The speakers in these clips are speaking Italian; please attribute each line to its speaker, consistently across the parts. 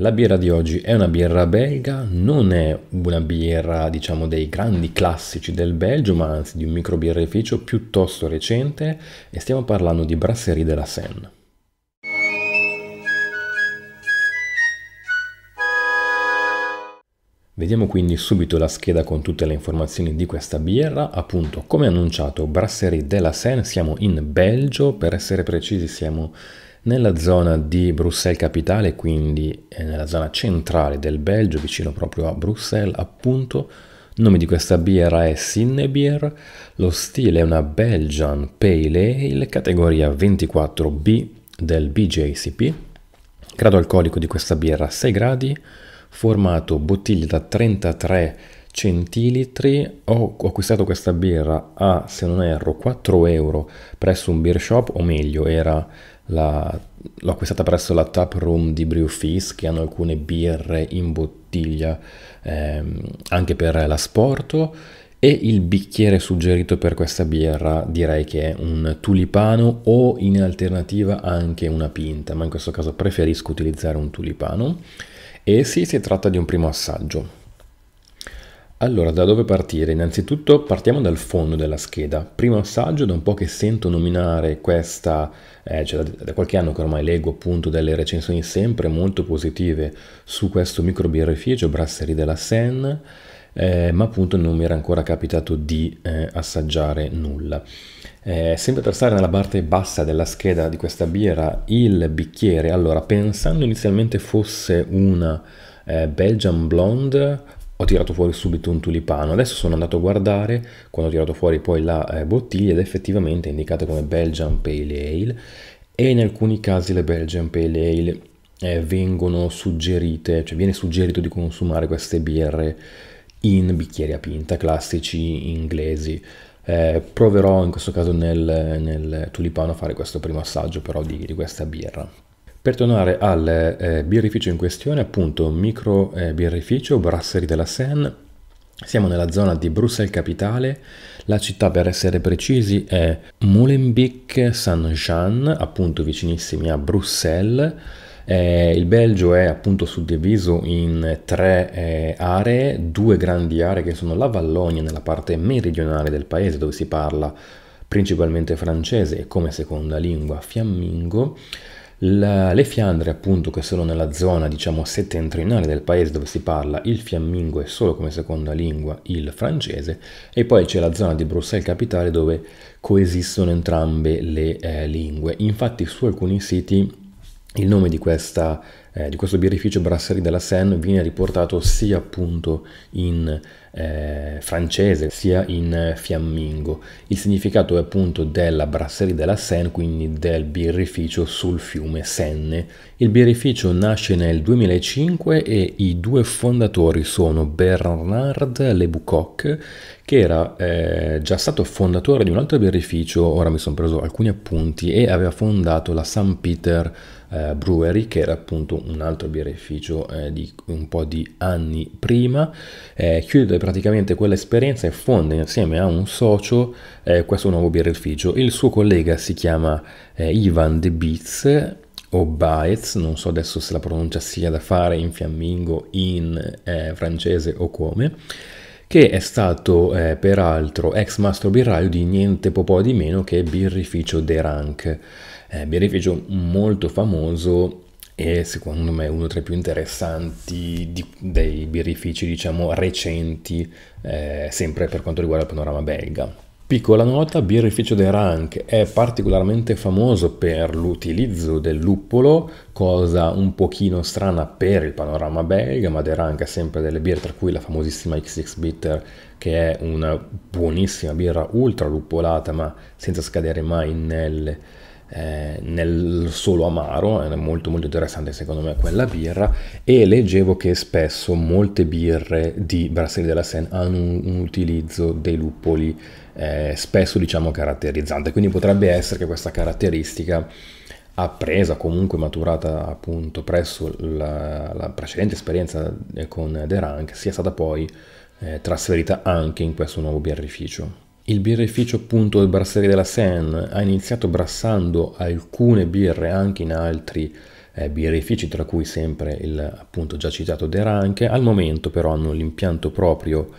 Speaker 1: La birra di oggi è una birra belga, non è una birra diciamo dei grandi classici del Belgio, ma anzi di un microbirrificio piuttosto recente e stiamo parlando di Brasserie de la Seine. Vediamo quindi subito la scheda con tutte le informazioni di questa birra, appunto come annunciato Brasserie de la Seine, siamo in Belgio, per essere precisi siamo nella zona di Bruxelles capitale, quindi eh, nella zona centrale del Belgio, vicino proprio a Bruxelles, appunto, il nome di questa birra è Sinnebier, lo stile è una Belgian Pale Ale, categoria 24B del BJCP, grado alcolico di questa birra 6 gradi, formato bottiglia da 33 centilitri. Ho acquistato questa birra a, se non erro, 4 euro presso un beer shop, o meglio, era la, l'ho acquistata presso la tap room di Brewfis che hanno alcune birre in bottiglia ehm, anche per l'asporto e il bicchiere suggerito per questa birra direi che è un tulipano o in alternativa anche una pinta, ma in questo caso preferisco utilizzare un tulipano. E sì, si tratta di un primo assaggio. Allora, da dove partire? Innanzitutto partiamo dal fondo della scheda. Primo assaggio, da un po' che sento nominare questa, eh, cioè da, da, qualche anno che ormai leggo appunto delle recensioni sempre molto positive su questo microbirrificio Brasserie della Seine, eh, ma appunto non mi era ancora capitato di eh, assaggiare nulla. Eh, sempre per stare nella parte bassa della scheda di questa birra, il bicchiere, allora pensando inizialmente fosse una eh, Belgian Blonde ho tirato fuori subito un tulipano. Adesso sono andato a guardare quando ho tirato fuori poi la eh, bottiglia ed effettivamente è indicata come Belgian Pale Ale e in alcuni casi le Belgian Pale Ale eh, vengono suggerite, cioè viene suggerito di consumare queste birre in bicchieri a pinta, classici inglesi. Eh, proverò in questo caso nel, nel, tulipano a fare questo primo assaggio però di, di questa birra. Per tornare al eh, birrificio in questione, appunto micro eh, birrificio, Brasserie della Seine, siamo nella zona di Bruxelles capitale, la città per essere precisi è Molenbeek Saint-Jean, appunto vicinissimi a Bruxelles. Eh, il Belgio è appunto suddiviso in tre eh, aree, due grandi aree che sono la Vallonia nella parte meridionale del paese dove si parla principalmente francese e come seconda lingua fiammingo, la, le Fiandre, appunto, che sono nella zona diciamo settentrionale del paese dove si parla il fiammingo e solo come seconda lingua il francese, e poi c'è la zona di Bruxelles capitale dove coesistono entrambe le eh, lingue. Infatti, su alcuni siti il nome di questa eh, di questo birrificio Brasserie della Seine viene riportato sia appunto in eh, francese sia in eh, fiammingo. Il significato è appunto della Brasserie della Seine, quindi del birrificio sul fiume Senne. Il birrificio nasce nel 2005 e i due fondatori sono Bernard Lebucoc, che era eh, già stato fondatore di un altro birrificio, ora mi sono preso alcuni appunti, e aveva fondato la St. Peter eh, Brewery, che era appunto un altro birrificio eh, di un po' di anni prima. Eh, chiude praticamente quell'esperienza e fonde insieme a un socio eh, questo nuovo birrificio. Il suo collega si chiama eh, Ivan De Beats o Baez, non so adesso se la pronuncia sia da fare in fiammingo, in eh, francese o come, che è stato eh, peraltro ex mastro birraio di niente po' di meno che birrificio De Rank eh, birrificio molto famoso e secondo me uno tra i più interessanti di, dei birrifici diciamo recenti eh, sempre per quanto riguarda il panorama belga. Piccola nota, birrificio De Rank è particolarmente famoso per l'utilizzo del luppolo, cosa un pochino strana per il panorama belga, ma De Rank ha sempre delle birre, tra cui la famosissima XX Bitter, che è una buonissima birra ultra luppolata, ma senza scadere mai nelle eh, nel solo amaro, è molto molto interessante secondo me quella birra, e leggevo che spesso molte birre di Brasserie della Seine hanno un, un utilizzo dei luppoli eh, spesso diciamo caratterizzante, quindi potrebbe essere che questa caratteristica appresa comunque maturata appunto presso la, la precedente esperienza eh, con The Rank, sia stata poi eh, trasferita anche in questo nuovo birrificio. Il birrificio appunto del Brasserie della Seine ha iniziato brassando alcune birre anche in altri eh, birrifici, tra cui sempre il appunto già citato Deranche, al momento però hanno l'impianto proprio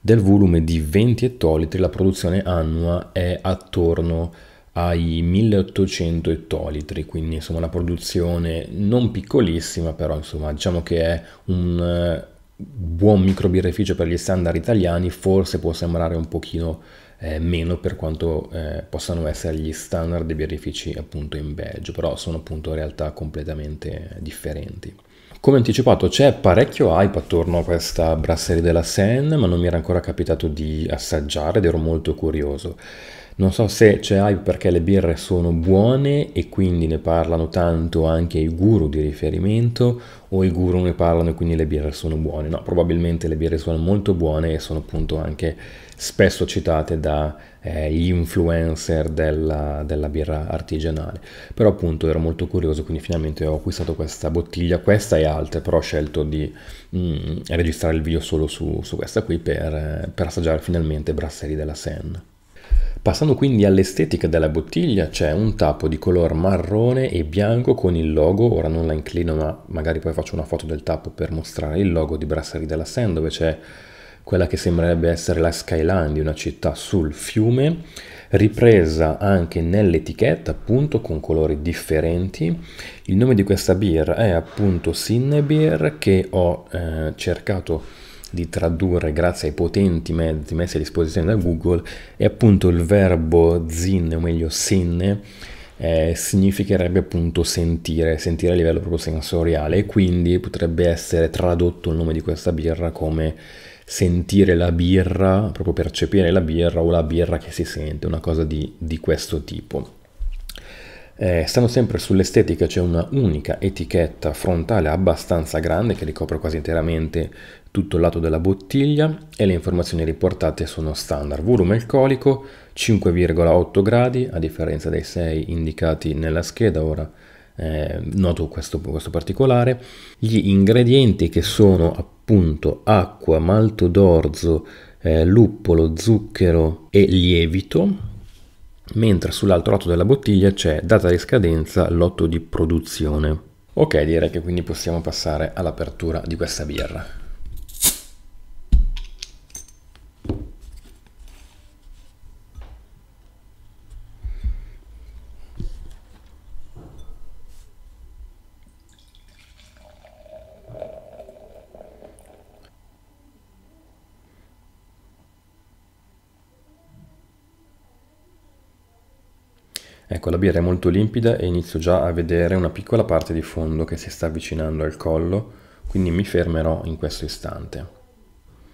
Speaker 1: del volume di 20 ettolitri, la produzione annua è attorno ai 1800 ettolitri, quindi insomma una produzione non piccolissima, però insomma diciamo che è un eh, buon microbirrificio per gli standard italiani, forse può sembrare un pochino eh, meno per quanto eh, possano essere gli standard dei birrifici appunto in Belgio, però sono appunto realtà completamente differenti. Come anticipato c'è parecchio hype attorno a questa brasserie della Seine, ma non mi era ancora capitato di assaggiare ed ero molto curioso. Non so se c'è hype perché le birre sono buone e quindi ne parlano tanto anche i guru di riferimento o i guru ne parlano e quindi le birre sono buone. No, probabilmente le birre sono molto buone e sono appunto anche spesso citate dagli eh, influencer della, della, birra artigianale. Però appunto ero molto curioso, quindi finalmente ho acquistato questa bottiglia, questa e altre, però ho scelto di mh, mm, registrare il video solo su, su questa qui per, eh, per assaggiare finalmente Brasserie della Senna. Passando quindi all'estetica della bottiglia c'è un tappo di color marrone e bianco con il logo, ora non la inclino ma magari poi faccio una foto del tappo per mostrare il logo di Brasserie della Seine dove c'è quella che sembrerebbe essere la skyline di una città sul fiume, ripresa anche nell'etichetta appunto con colori differenti. Il nome di questa birra è appunto Sinnebeer che ho eh, cercato di tradurre grazie ai potenti mezzi messi a disposizione da Google è appunto il verbo zin, o meglio sinne, eh, significherebbe appunto sentire, sentire a livello proprio sensoriale e quindi potrebbe essere tradotto il nome di questa birra come sentire la birra, proprio percepire la birra o la birra che si sente, una cosa di, di questo tipo. Eh, stanno sempre sull'estetica, c'è una unica etichetta frontale abbastanza grande che ricopre quasi interamente tutto il lato della bottiglia e le informazioni riportate sono standard. Volume alcolico 5,8 gradi a differenza dei 6 indicati nella scheda, ora eh, noto questo, questo particolare. Gli ingredienti che sono appunto acqua, malto d'orzo, eh, luppolo, zucchero e lievito mentre sull'altro lato della bottiglia c'è data di scadenza, lotto di produzione. Ok, direi che quindi possiamo passare all'apertura di questa birra. Ecco, la birra è molto limpida e inizio già a vedere una piccola parte di fondo che si sta avvicinando al collo, quindi mi fermerò in questo istante.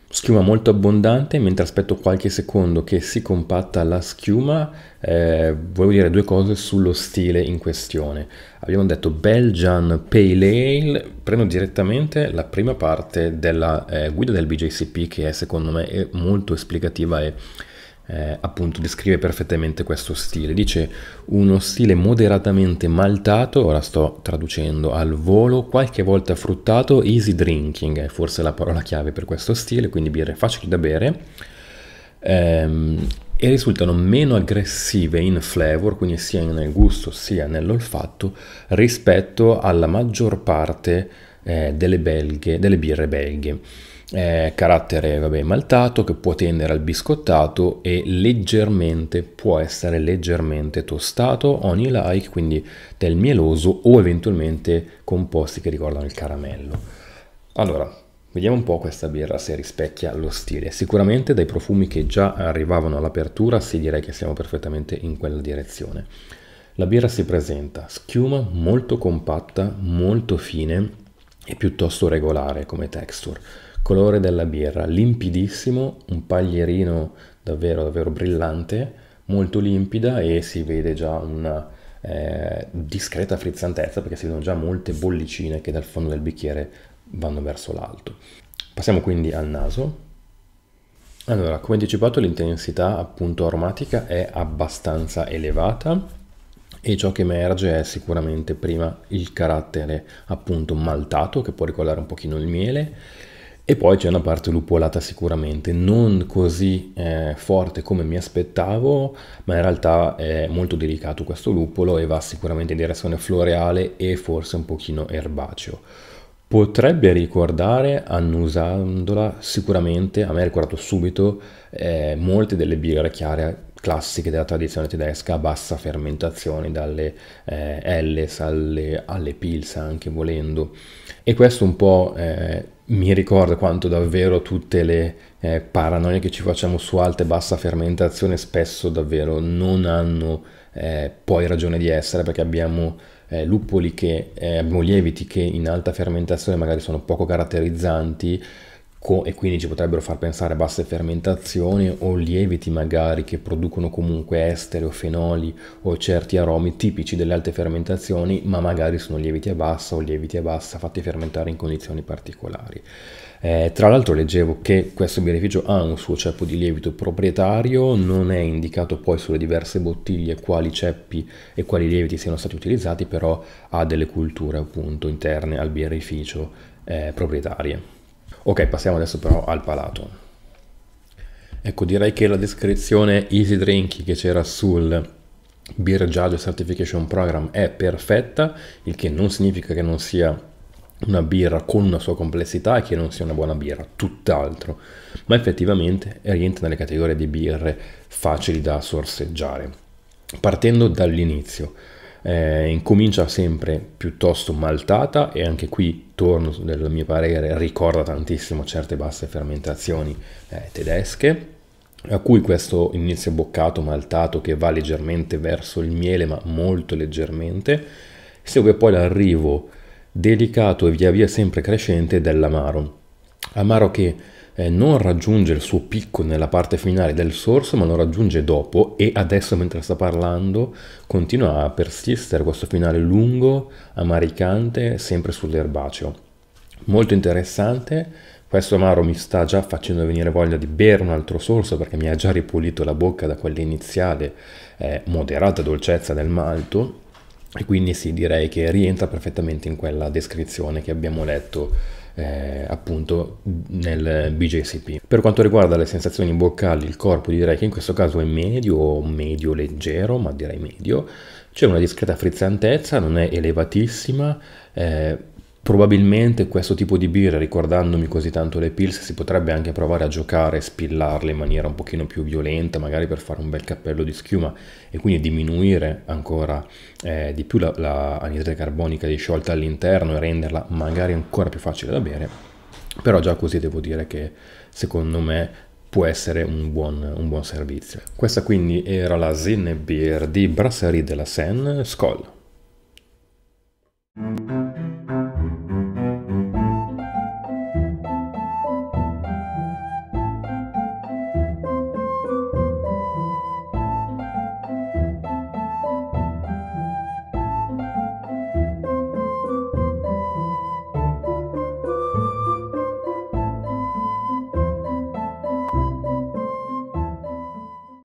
Speaker 1: Schiuma molto abbondante, mentre aspetto qualche secondo che si compatta la schiuma, eh, volevo dire due cose sullo stile in questione. Abbiamo detto Belgian Pale Ale, prendo direttamente la prima parte della eh, guida del BJCP che è secondo me è molto esplicativa e eh, appunto descrive perfettamente questo stile. Dice uno stile moderatamente maltato, ora sto traducendo al volo, qualche volta fruttato, easy drinking è forse la parola chiave per questo stile, quindi birre facili da bere. Ehm, e risultano meno aggressive in flavor, quindi sia nel gusto sia nell'olfatto, rispetto alla maggior parte eh, delle, belghe, delle birre belghe eh, carattere vabbè, maltato che può tendere al biscottato e leggermente può essere leggermente tostato, ogni like, quindi del mieloso o eventualmente composti che ricordano il caramello. Allora, vediamo un po' questa birra se rispecchia lo stile. Sicuramente dai profumi che già arrivavano all'apertura si sì, direi che siamo perfettamente in quella direzione. La birra si presenta schiuma molto compatta, molto fine e piuttosto regolare come texture colore della birra, limpidissimo, un paglierino davvero davvero brillante, molto limpida e si vede già una eh, discreta frizzantezza perché si vedono già molte bollicine che dal fondo del bicchiere vanno verso l'alto. Passiamo quindi al naso. Allora, come anticipato l'intensità appunto aromatica è abbastanza elevata e ciò che emerge è sicuramente prima il carattere appunto maltato che può ricordare un pochino il miele e poi c'è una parte lupolata sicuramente, non così eh, forte come mi aspettavo, ma in realtà è molto delicato questo lupolo e va sicuramente in direzione floreale e forse un pochino erbaceo. Potrebbe ricordare, annusandola, sicuramente, a me ha ricordato subito, eh, molte delle birre chiare classiche della tradizione tedesca a bassa fermentazione, dalle eh, Elles alle, alle Pils anche volendo. E questo un po' eh, mi ricorda quanto davvero tutte le eh, paranoie che ci facciamo su alta e bassa fermentazione spesso davvero non hanno eh, poi ragione di essere perché abbiamo eh, luppoli che, eh, abbiamo lieviti che in alta fermentazione magari sono poco caratterizzanti, tocco e quindi ci potrebbero far pensare a basse fermentazioni o lieviti magari che producono comunque esteri o fenoli o certi aromi tipici delle alte fermentazioni, ma magari sono lieviti a bassa o lieviti a bassa fatti fermentare in condizioni particolari. Eh, tra l'altro leggevo che questo birrificio ha un suo ceppo di lievito proprietario, non è indicato poi sulle diverse bottiglie quali ceppi e quali lieviti siano stati utilizzati, però ha delle culture appunto interne al birrificio eh, proprietarie. Ok, passiamo adesso però al palato. Ecco, direi che la descrizione easy drink che c'era sul Beer Judge Certification Program è perfetta, il che non significa che non sia una birra con una sua complessità e che non sia una buona birra, tutt'altro, ma effettivamente rientra nelle categorie di birre facili da sorseggiare. Partendo dall'inizio, eh, incomincia sempre piuttosto maltata e anche qui torno nel mio parere ricorda tantissimo certe basse fermentazioni eh, tedesche a cui questo inizio boccato maltato che va leggermente verso il miele ma molto leggermente segue poi l'arrivo delicato e via via sempre crescente dell'amaro amaro che eh, non raggiunge il suo picco nella parte finale del sorso, ma lo raggiunge dopo e adesso mentre sta parlando continua a persistere questo finale lungo, amaricante, sempre sull'erbaceo. Molto interessante. Questo amaro mi sta già facendo venire voglia di bere un altro sorso perché mi ha già ripulito la bocca da quell'iniziale eh, moderata dolcezza del malto e quindi sì direi che rientra perfettamente in quella descrizione che abbiamo letto eh, appunto nel BJCP. Per quanto riguarda le sensazioni boccali, il corpo direi che in questo caso è medio o medio leggero, ma direi medio. C'è una discreta frizzantezza, non è elevatissima, eh, Probabilmente questo tipo di birra, ricordandomi così tanto le pills, si potrebbe anche provare a giocare e spillarle in maniera un pochino più violenta, magari per fare un bel cappello di schiuma e quindi diminuire ancora eh, di più la, la anidride carbonica disciolta all'interno e renderla magari ancora più facile da bere. Però già così devo dire che secondo me può essere un buon, un buon servizio. Questa quindi era la Beer di Brasserie de la Seine Skoll.